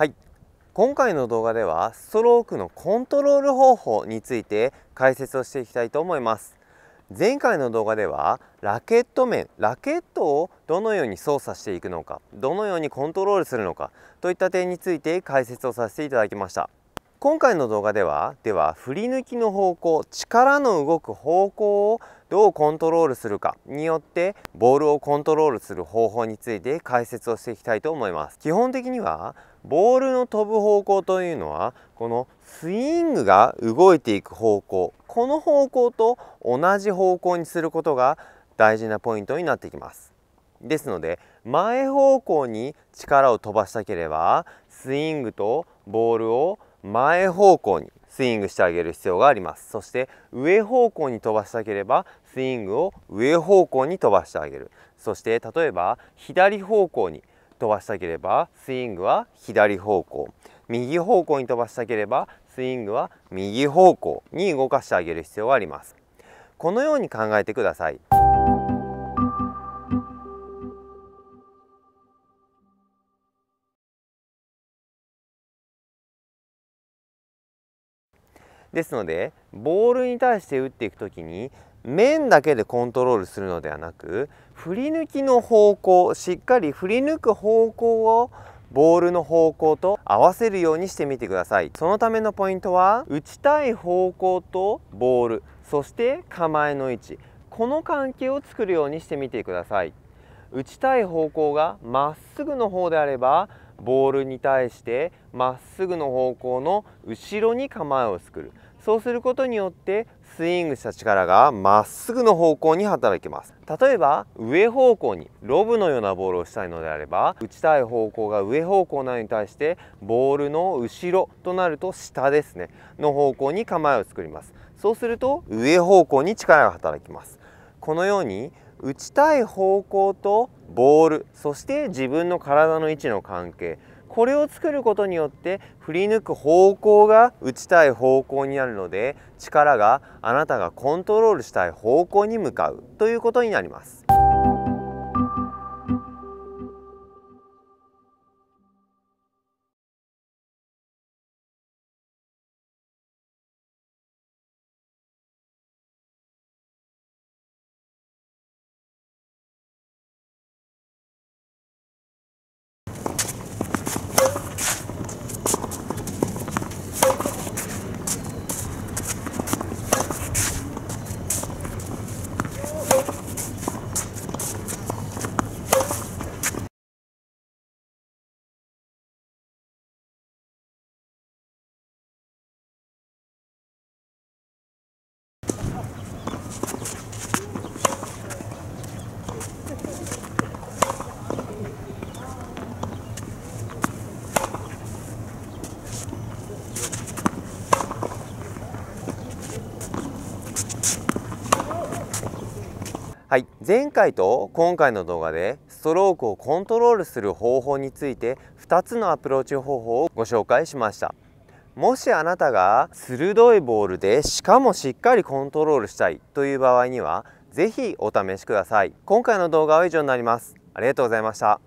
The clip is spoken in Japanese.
はい今回の動画ではストロークのコントロール方法について解説をしていきたいと思います前回の動画ではラケット面ラケットをどのように操作していくのかどのようにコントロールするのかといった点について解説をさせていただきました今回の動画ではでは振り抜きの方向力の動く方向をどうコントロールするかによってボールをコントロールする方法について解説をしていきたいと思います基本的にはボールの飛ぶ方向というのはこのスイングが動いていく方向この方向と同じ方向にすることが大事なポイントになってきますですので前方向に力を飛ばしたければスイングとボールを前方向にスイングしてあげる必要がありますそして上方向に飛ばしたければスイングを上方向に飛ばしてあげるそして例えば左方向に飛ばしたければスイングは左方向右方向に飛ばしたければスイングは右方向に動かしてあげる必要がありますこのように考えてくださいですのでボールに対して打っていく時に面だけでコントロールするのではなく振り抜きの方向しっかり振り抜く方向をボールの方向と合わせるようにしてみてくださいそのためのポイントは打ちたい方向とボールそして構えの位置この関係を作るようにしてみてください打ちたい方向がまっすぐの方であればボールに対してまっすぐの方向の後ろに構えを作るそうすることによってスイングした力がまっすぐの方向に働きます例えば上方向にロブのようなボールをしたいのであれば打ちたい方向が上方向なのに対してボールの後ろとなると下ですねの方向に構えを作りますそうすると上方向に力が働きますこのように打ちたい方向とボールそして自分の体の位置の関係これを作ることによって振り抜く方向が打ちたい方向になるので力があなたがコントロールしたい方向に向かうということになります。はい、前回と今回の動画でストロークをコントロールする方法について2つのアプローチ方法をご紹介しましたもしあなたが鋭いボールでしかもしっかりコントロールしたいという場合には是非お試しください今回の動画は以上になりますありがとうございました